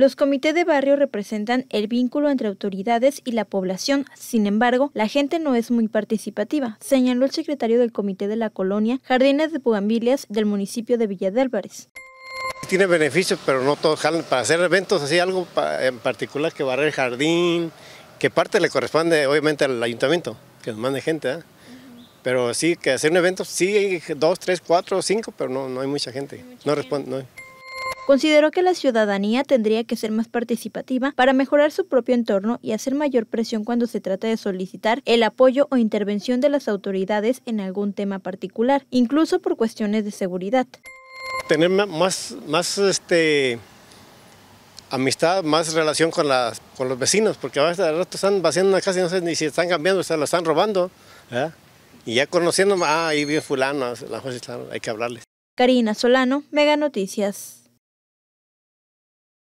Los comités de barrio representan el vínculo entre autoridades y la población, sin embargo, la gente no es muy participativa, señaló el secretario del Comité de la Colonia Jardines de Bugambilias del municipio de Villa de Álvarez. Tiene beneficios, pero no todos jalan para hacer eventos, así algo en particular que barrer el jardín, que parte le corresponde obviamente al ayuntamiento, que nos mande gente, ¿ah? pero sí, que hacer un evento, sí, dos, tres, cuatro, cinco, pero no, no hay mucha gente, no responde. Consideró que la ciudadanía tendría que ser más participativa para mejorar su propio entorno y hacer mayor presión cuando se trata de solicitar el apoyo o intervención de las autoridades en algún tema particular, incluso por cuestiones de seguridad. Tener más, más este, amistad, más relación con, las, con los vecinos, porque a veces de están vaciando una casa y no sé ni si están cambiando, o sea, la están robando. Y ya conociendo, ah, ahí viene fulano, la hay que hablarles. Karina Solano, Mega Noticias.